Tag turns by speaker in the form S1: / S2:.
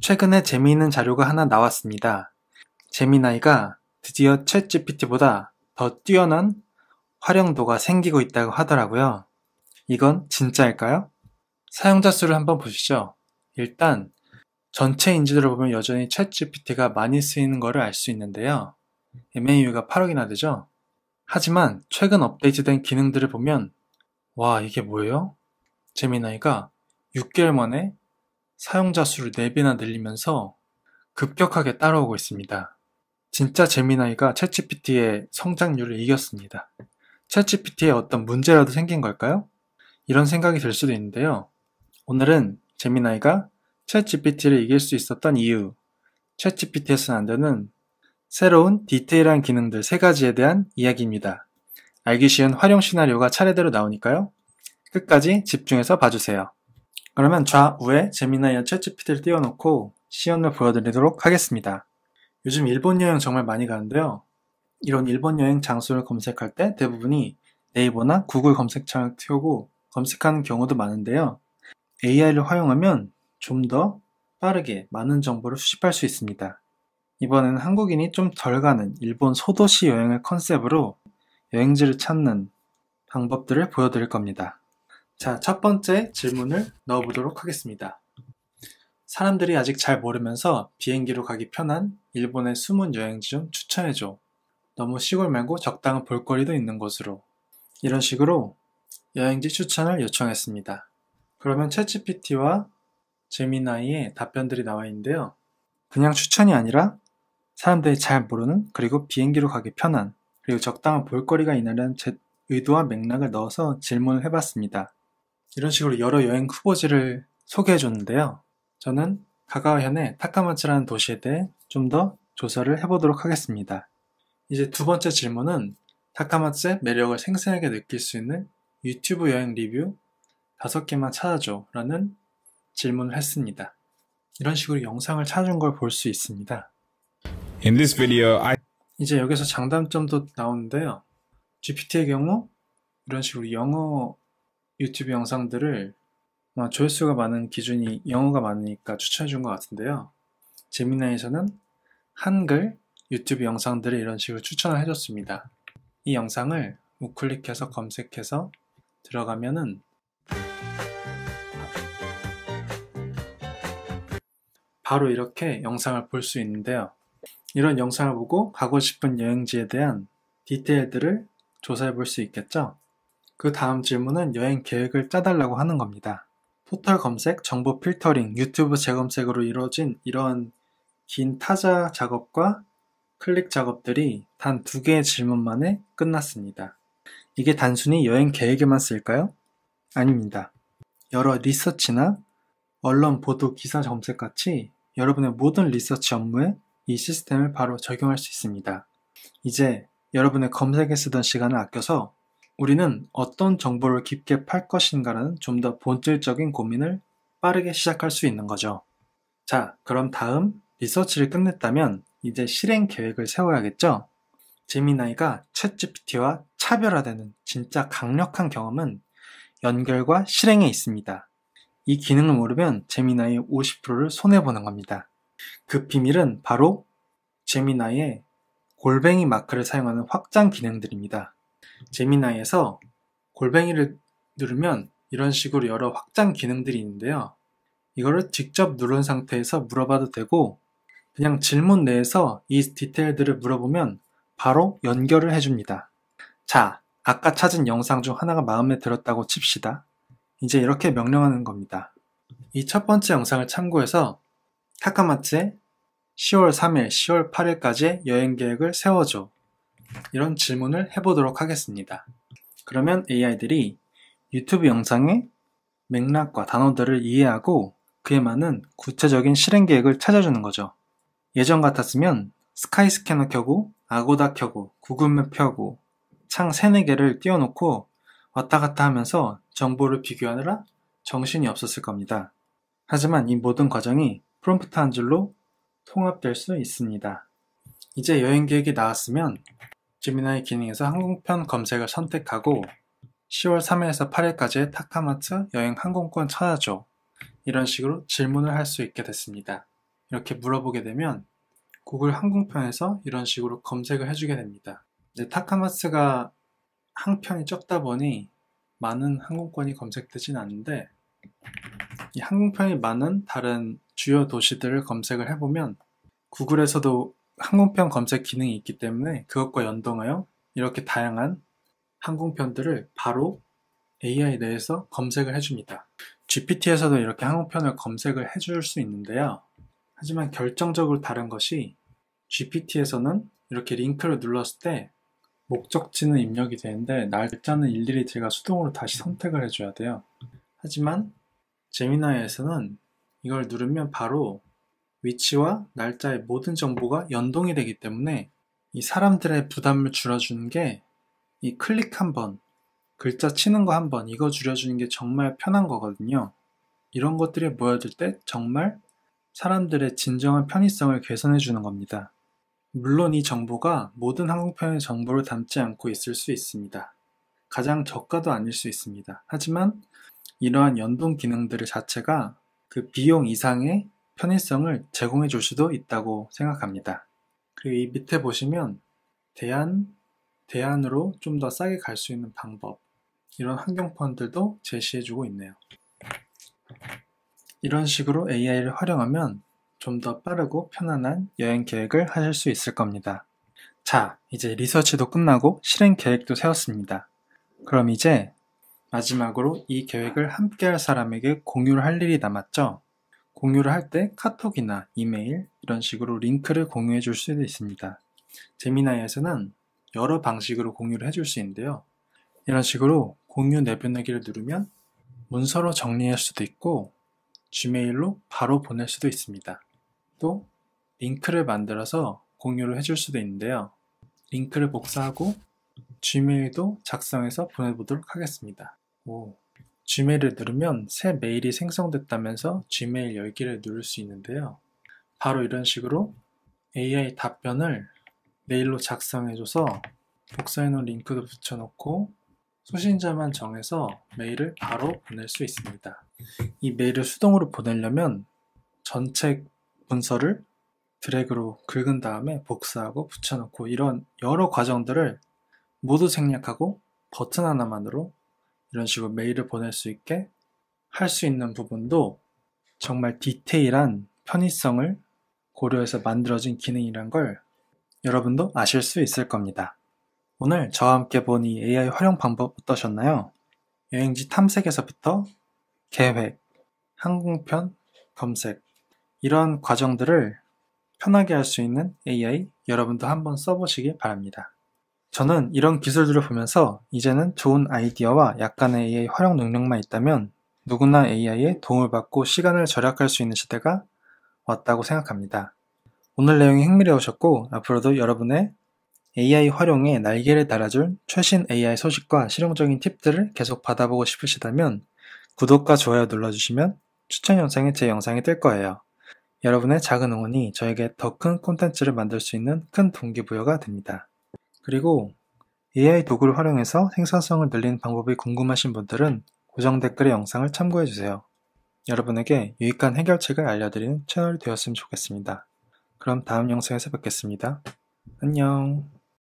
S1: 최근에 재미있는 자료가 하나 나왔습니다. 재미나이가 드디어 챗 GPT보다 더 뛰어난 활용도가 생기고 있다고 하더라고요. 이건 진짜일까요? 사용자 수를 한번 보시죠. 일단 전체 인지도를 보면 여전히 챗 GPT가 많이 쓰이는 것을 알수 있는데요. MAU가 8억이나 되죠? 하지만 최근 업데이트된 기능들을 보면 와 이게 뭐예요? 재미나이가 6개월 만에 사용자 수를 4배나 늘리면서 급격하게 따라오고 있습니다. 진짜 재미나이가 챗 g 피티의 성장률을 이겼습니다. 챗 g 피티에 어떤 문제라도 생긴 걸까요? 이런 생각이 들 수도 있는데요. 오늘은 재미나이가 챗 g 피티를 이길 수 있었던 이유, 챗 g 피티에서는안 되는 새로운 디테일한 기능들 3 가지에 대한 이야기입니다. 알기 쉬운 활용 시나리오가 차례대로 나오니까요. 끝까지 집중해서 봐주세요. 그러면 좌우에 재미나이와 채찌피티를 띄워놓고 시연을 보여드리도록 하겠습니다. 요즘 일본 여행 정말 많이 가는데요. 이런 일본 여행 장소를 검색할 때 대부분이 네이버나 구글 검색창을 띄우고 검색하는 경우도 많은데요. AI를 활용하면 좀 더 빠르게 많은 정보를 수집할 수 있습니다. 이번에는 한국인이 좀 덜 가는 일본 소도시 여행을 컨셉으로 여행지를 찾는 방법들을 보여드릴 겁니다. 자, 첫 번째 질문을 넣어보도록 하겠습니다. 사람들이 아직 잘 모르면서 비행기로 가기 편한 일본의 숨은 여행지 좀 추천해줘. 너무 시골 말고 적당한 볼거리도 있는 곳으로. 이런 식으로 여행지 추천을 요청했습니다. 그러면 채찌PT와 제미나이의 답변들이 나와 있는데요. 그냥 추천이 아니라 사람들이 잘 모르는 그리고 비행기로 가기 편한 그리고 적당한 볼거리가 있는 제 의도와 맥락을 넣어서 질문을 해봤습니다. 이런 식으로 여러 여행 후보지를 소개해 줬는데요. 저는 가가와현의 타카마츠라는 도시에 대해 좀 더 조사를 해보도록 하겠습니다. 이제 두 번째 질문은 타카마츠의 매력을 생생하게 느낄 수 있는 유튜브 여행 리뷰 5개만 찾아줘 라는 질문을 했습니다. 이런 식으로 영상을 찾은 걸 볼 수 있습니다. In this video, I... 이제 여기서 장단점도 나오는데요. GPT의 경우 이런 식으로 영어 유튜브 영상들을 어, 조회수가 많은 기준이 영어가 많으니까 추천해 준 것 같은데요. 재미나에서는 한글 유튜브 영상들을 이런 식으로 추천을 해줬습니다. 이 영상을 우클릭해서 검색해서 들어가면은 바로 이렇게 영상을 볼 수 있는데요. 이런 영상을 보고 가고 싶은 여행지에 대한 디테일들을 조사해 볼 수 있겠죠? 그 다음 질문은 여행 계획을 짜달라고 하는 겁니다. 포털 검색, 정보 필터링, 유튜브 재검색으로 이루어진 이런 긴 타자 작업과 클릭 작업들이 단 두 개의 질문만에 끝났습니다. 이게 단순히 여행 계획에만 쓸까요? 아닙니다. 여러 리서치나 언론 보도 기사 검색 같이 여러분의 모든 리서치 업무에 이 시스템을 바로 적용할 수 있습니다. 이제 여러분의 검색에 쓰던 시간을 아껴서 우리는 어떤 정보를 깊게 팔 것인가는 좀 더 본질적인 고민을 빠르게 시작할 수 있는 거죠. 자, 그럼 다음 리서치를 끝냈다면 이제 실행 계획을 세워야겠죠? 제미나이가 챗GPT와 차별화되는 진짜 강력한 경험은 연결과 실행에 있습니다. 이 기능을 모르면 제미나이의 50%를 손해보는 겁니다. 그 비밀은 바로 제미나이의 골뱅이 마크를 사용하는 확장 기능들입니다. 제미나이에서 골뱅이를 누르면 이런 식으로 여러 확장 기능들이 있는데요. 이거를 직접 누른 상태에서 물어봐도 되고 그냥 질문 내에서 이 디테일들을 물어보면 바로 연결을 해줍니다. 자, 아까 찾은 영상 중 하나가 마음에 들었다고 칩시다. 이제 이렇게 명령하는 겁니다. 이 첫 번째 영상을 참고해서 타카마츠의 10월 3일, 10월 8일까지의 여행 계획을 세워줘 이런 질문을 해보도록 하겠습니다. 그러면 AI들이 유튜브 영상의 맥락과 단어들을 이해하고 그에 맞는 구체적인 실행 계획을 찾아주는 거죠. 예전 같았으면 스카이 스캐너 켜고 아고다 켜고 구글맵 켜고 창 3, 4개를 띄워놓고 왔다 갔다 하면서 정보를 비교하느라 정신이 없었을 겁니다. 하지만 이 모든 과정이 프롬프트 한 줄로 통합될 수 있습니다. 이제 여행 계획이 나왔으면 지미나이 기능에서 항공편 검색을 선택하고 10월 3일에서 8일까지의 타카마트 여행 항공권 찾아줘 이런 식으로 질문을 할 수 있게 됐습니다. 이렇게 물어보게 되면 구글 항공편에서 이런 식으로 검색을 해주게 됩니다. 이제 타카마츠가 항편이 적다 보니 많은 항공권이 검색되진 않는데 이 항공편이 많은 다른 주요 도시들을 검색을 해보면 구글에서도 항공편 검색 기능이 있기 때문에 그것과 연동하여 이렇게 다양한 항공편들을 바로 AI 내에서 검색을 해줍니다. GPT에서도 이렇게 항공편을 검색을 해줄 수 있는데요. 하지만 결정적으로 다른 것이 GPT에서는 이렇게 링크를 눌렀을 때 목적지는 입력이 되는데 날짜는 일일이 제가 수동으로 다시 선택을 해줘야 돼요. 하지만 제미나이에서는 이걸 누르면 바로 위치와 날짜의 모든 정보가 연동이 되기 때문에 이 사람들의 부담을 줄여주는 게 이 클릭 한 번, 글자 치는 거 한 번 이거 줄여주는 게 정말 편한 거거든요. 이런 것들이 모여들 때 정말 사람들의 진정한 편의성을 개선해 주는 겁니다. 물론 이 정보가 모든 항공편의 정보를 담지 않고 있을 수 있습니다. 가장 저가도 아닐 수 있습니다. 하지만 이러한 연동 기능들 자체가 그 비용 이상의 편의성을 제공해 줄 수도 있다고 생각합니다. 그리고 이 밑에 보시면 대안, 대안으로 좀 더 싸게 갈 수 있는 방법 이런 환경펀들도 제시해 주고 있네요. 이런 식으로 AI를 활용하면 좀 더 빠르고 편안한 여행 계획을 하실 수 있을 겁니다. 자, 이제 리서치도 끝나고 실행 계획도 세웠습니다. 그럼 이제 마지막으로 이 계획을 함께 할 사람에게 공유를 할 일이 남았죠? 공유를 할 때 카톡이나 이메일 이런 식으로 링크를 공유해 줄 수도 있습니다. 제미나이에서는 여러 방식으로 공유를 해 줄 수 있는데요. 이런 식으로 공유 내보내기를 누르면 문서로 정리할 수도 있고 지메일로 바로 보낼 수도 있습니다. 또 링크를 만들어서 공유를 해 줄 수도 있는데요. 링크를 복사하고 지메일도 작성해서 보내보도록 하겠습니다. 오, Gmail을 누르면 새 메일이 생성됐다면서 Gmail 열기를 누를 수 있는데요. 바로 이런 식으로 AI 답변을 메일로 작성해줘서 복사해놓은 링크도 붙여놓고 수신자만 정해서 메일을 바로 보낼 수 있습니다. 이 메일을 수동으로 보내려면 전체 문서를 드래그로 긁은 다음에 복사하고 붙여놓고 이런 여러 과정들을 모두 생략하고 버튼 하나만으로 이런 식으로 메일을 보낼 수 있게 할 수 있는 부분도 정말 디테일한 편의성을 고려해서 만들어진 기능이란 걸 여러분도 아실 수 있을 겁니다. 오늘 저와 함께 본이 AI 활용 방법 어떠셨나요? 여행지 탐색에서부터 계획, 항공편, 검색, 이런 과정들을 편하게 할 수 있는 AI 여러분도 한번 써보시길 바랍니다. 저는 이런 기술들을 보면서 이제는 좋은 아이디어와 약간의 AI 활용 능력만 있다면 누구나 a i 에 도움을 받고 시간을 절약할 수 있는 시대가 왔다고 생각합니다. 오늘 내용이 흥미로우셨고 앞으로도 여러분의 AI 활용에 날개를 달아줄 최신 AI 소식과 실용적인 팁들을 계속 받아보고 싶으시다면 구독과 좋아요 눌러주시면 추천 영상에 제 영상이 뜰 거예요. 여러분의 작은 응원이 저에게 더 큰 콘텐츠를 만들 수 있는 큰 동기부여가 됩니다. 그리고 AI 도구를 활용해서 생산성을 늘리는 방법이 궁금하신 분들은 고정 댓글의 영상을 참고해주세요. 여러분에게 유익한 해결책을 알려드리는 채널이 되었으면 좋겠습니다. 그럼 다음 영상에서 뵙겠습니다. 안녕